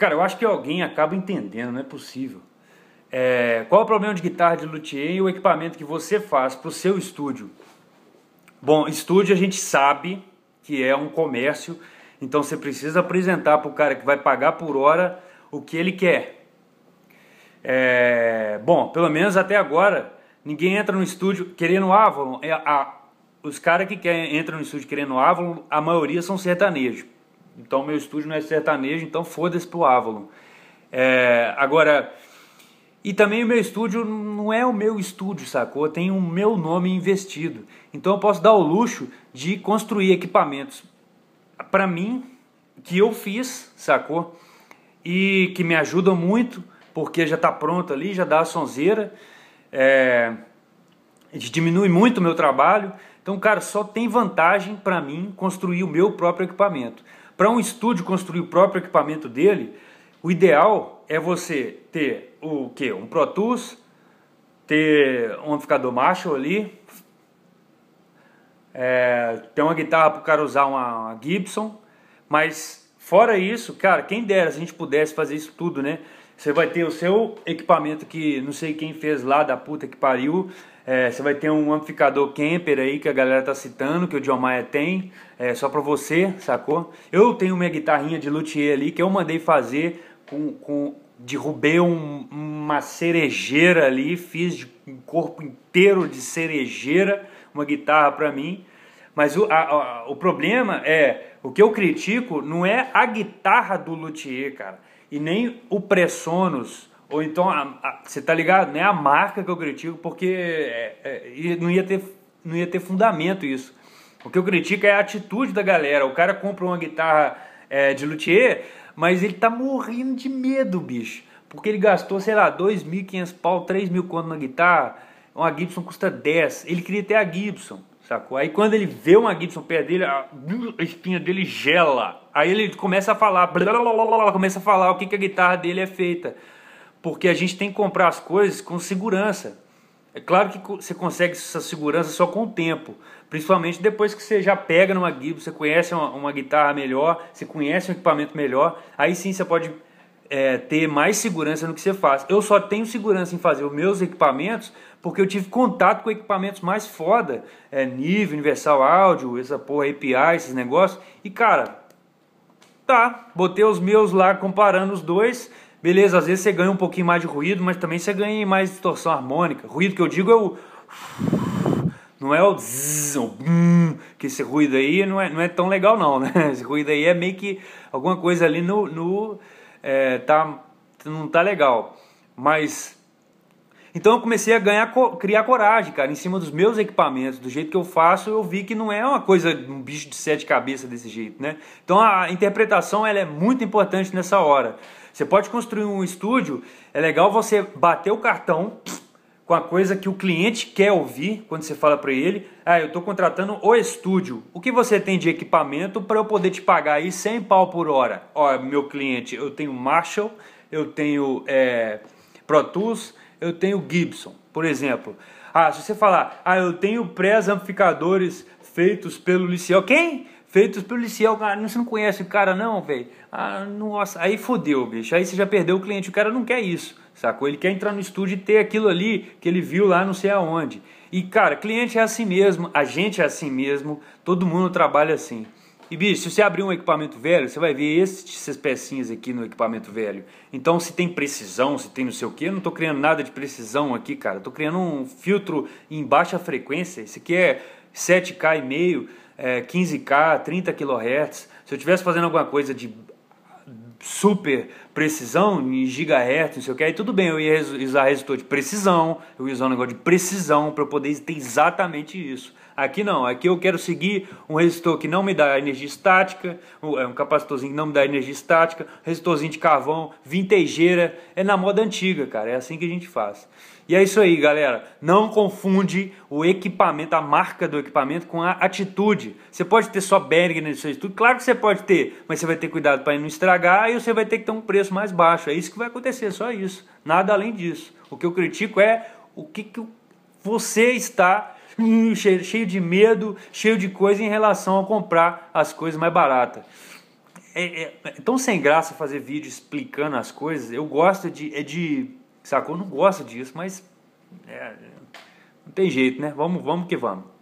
Cara, eu acho que alguém acaba entendendo, não é possível. É, qual é o problema de guitarra de luthier e o equipamento que você faz para o seu estúdio? Bom, estúdio a gente sabe que é um comércio, então você precisa apresentar para o cara que vai pagar por hora o que ele quer. É, bom, pelo menos até agora, ninguém entra no estúdio querendo Avalon. É, a, os caras que quer, entram no estúdio querendo Avalon, a maioria são sertanejos. Então meu estúdio não é sertanejo, então foda-se pro Avalon. É, agora, e também o meu estúdio não é o meu estúdio, sacou? Tem o meu nome investido. Então eu posso dar o luxo de construir equipamentos para mim que eu fiz, sacou? E que me ajudam muito, porque já está pronto ali, já dá a sonzeira. É, diminui muito o meu trabalho. Então, cara, só tem vantagem para mim construir o meu próprio equipamento. Para um estúdio construir o próprio equipamento dele, o ideal é você ter o que? Um Pro Tools, ter um amplificador Marshall ali, é, ter uma guitarra para o cara usar uma, uma Gibson, mas fora isso, cara, quem dera se a gente pudesse fazer isso tudo, né? Você vai ter o seu equipamento que não sei quem fez lá da puta que pariu. É, você vai ter um amplificador camper aí que a galera tá citando, que o John Maia tem, é, só pra você, sacou? Eu tenho minha guitarrinha de luthier ali que eu mandei fazer com. com derrubei um, uma cerejeira ali, fiz um corpo inteiro de cerejeira, uma guitarra pra mim. Mas o, a, a, o problema é, o que eu critico não é a guitarra do luthier, cara e nem o pressonos, ou então, a, a, você tá ligado? Nem a marca que eu critico, porque é, é, não, ia ter, não ia ter fundamento isso. O que eu critico é a atitude da galera. O cara compra uma guitarra é, de luthier, mas ele tá morrendo de medo, bicho. Porque ele gastou, sei lá, 2.500 pau, 3.000 conto na guitarra. Uma Gibson custa 10. Ele queria ter a Gibson. Sacou? Aí quando ele vê uma Gibson perto dele, a, espinha dele gela. Aí ele começa a falar, blá, blá, blá, começa a falar o que, que a guitarra dele é feita. Porque a gente tem que comprar as coisas com segurança. É claro que você consegue essa segurança só com o tempo, principalmente depois que você já pega numa Gibson, você conhece uma, uma guitarra melhor, você conhece um equipamento melhor, aí sim você pode é, ter mais segurança no que você faz. Eu só tenho segurança em fazer os meus equipamentos porque eu tive contato com equipamentos mais foda, é, nível, universal áudio, essa porra API, esses negócios. E cara, tá, botei os meus lá comparando os dois. Beleza, às vezes você ganha um pouquinho mais de ruído, mas também você ganha mais distorção harmônica. Ruído que eu digo é o não é o zzz, é o bum, que esse ruído aí não é, não é tão legal não, né? Esse ruído aí é meio que alguma coisa ali no, no é, tá, não tá legal. Mas. Então eu comecei a ganhar, criar coragem, cara, em cima dos meus equipamentos, do jeito que eu faço, eu vi que não é uma coisa, um bicho de sete cabeças desse jeito, né? Então a interpretação ela é muito importante nessa hora. Você pode construir um estúdio, é legal você bater o cartão, com a coisa que o cliente quer ouvir quando você fala para ele: ah, eu estou contratando o estúdio. O que você tem de equipamento para eu poder te pagar aí 100 pau por hora? Ó, meu cliente, eu tenho Marshall, eu tenho é, Pro Tools, eu tenho Gibson, por exemplo. Ah, se você falar, ah, eu tenho pré-amplificadores feitos pelo Liceu. Quem? feitos pelo Liciel. Cara, você não conhece o cara, não, velho? Ah, nossa, aí fodeu, bicho. Aí você já perdeu o cliente. O cara não quer isso, sacou? Ele quer entrar no estúdio e ter aquilo ali que ele viu lá não sei aonde. E, cara, cliente é assim mesmo, a gente é assim mesmo, todo mundo trabalha assim. E, bicho, se você abrir um equipamento velho, você vai ver essas pecinhas aqui no equipamento velho. Então, se tem precisão, se tem não sei o quê, eu não estou criando nada de precisão aqui, cara. Estou criando um filtro em baixa frequência. Esse aqui é 7K e meio. 15K, 30 kHz, se eu estivesse fazendo alguma coisa de super precisão em gigahertz, não sei o que, aí tudo bem, eu ia usar resistor de precisão, eu ia usar um negócio de precisão para eu poder ter exatamente isso. Aqui não, aqui eu quero seguir um resistor que não me dá energia estática, é, um capacitorzinho que não me dá energia estática, resistorzinho de carvão, vintejeira, é na moda antiga, cara, é assim que a gente faz. E é isso aí, galera. Não confunde o equipamento, a marca do equipamento com a atitude. Você pode ter só Berg nesse estudo, claro que você pode ter, mas você vai ter cuidado para não estragar e você vai ter que ter um preço preço mais baixo. É isso que vai acontecer, só isso. Nada além disso. O que eu critico é o que, que você está hum, cheio de medo, cheio de coisa em relação a comprar as coisas mais baratas. É, é, é, tão sem graça fazer vídeo explicando as coisas. Eu gosto de. É de sacou? Eu não gosto disso, mas. É, não tem jeito, né? Vamos, vamos que vamos.